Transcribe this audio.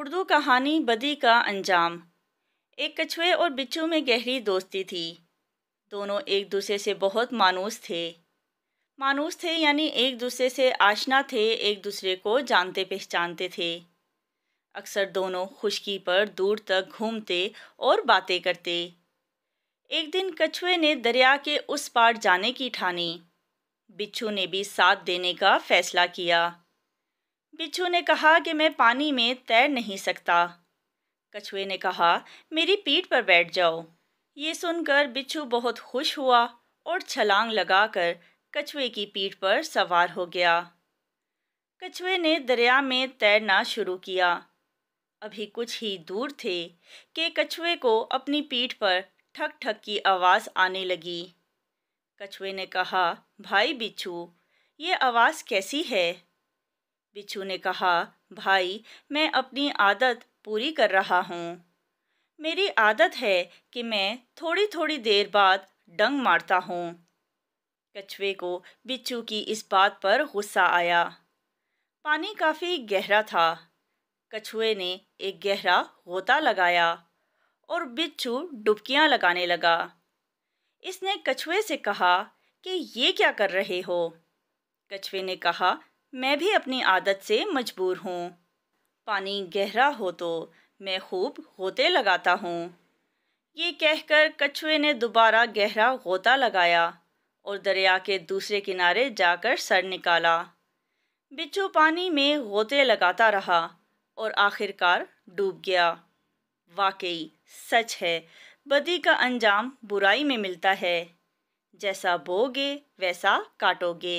उर्दू कहानी बदी का अंजाम एक कछुए और बिच्छू में गहरी दोस्ती थी दोनों एक दूसरे से बहुत मानूस थे मानूस थे यानी एक दूसरे से आशना थे एक दूसरे को जानते पहचानते थे अक्सर दोनों खुशकी पर दूर तक घूमते और बातें करते एक दिन कछुए ने दरिया के उस पार जाने की ठानी बिच्छू ने भी साथ देने का फैसला किया बिच्छू ने कहा कि मैं पानी में तैर नहीं सकता कछुए ने कहा मेरी पीठ पर बैठ जाओ ये सुनकर बिच्छू बहुत खुश हुआ और छलांग लगाकर कछुए की पीठ पर सवार हो गया कछुए ने दरिया में तैरना शुरू किया अभी कुछ ही दूर थे कि कछुए को अपनी पीठ पर ठक ठक की आवाज़ आने लगी कछुए ने कहा भाई बिच्छू ये आवाज़ कैसी है बिच्छू ने कहा भाई मैं अपनी आदत पूरी कर रहा हूँ मेरी आदत है कि मैं थोड़ी थोड़ी देर बाद डंग मारता हूँ कछुए को बिच्छू की इस बात पर गुस्सा आया पानी काफ़ी गहरा था कछुए ने एक गहरा गोता लगाया और बिच्छू डुबकियां लगाने लगा इसने कछुए से कहा कि ये क्या कर रहे हो कछुए ने कहा मैं भी अपनी आदत से मजबूर हूँ पानी गहरा हो तो मैं खूब गोते लगाता हूँ ये कहकर कछुए ने दोबारा गहरा गोता लगाया और दरिया के दूसरे किनारे जाकर सर निकाला बिच्छू पानी में गोते लगाता रहा और आखिरकार डूब गया वाकई सच है बदी का अंजाम बुराई में मिलता है जैसा बोगे वैसा काटोगे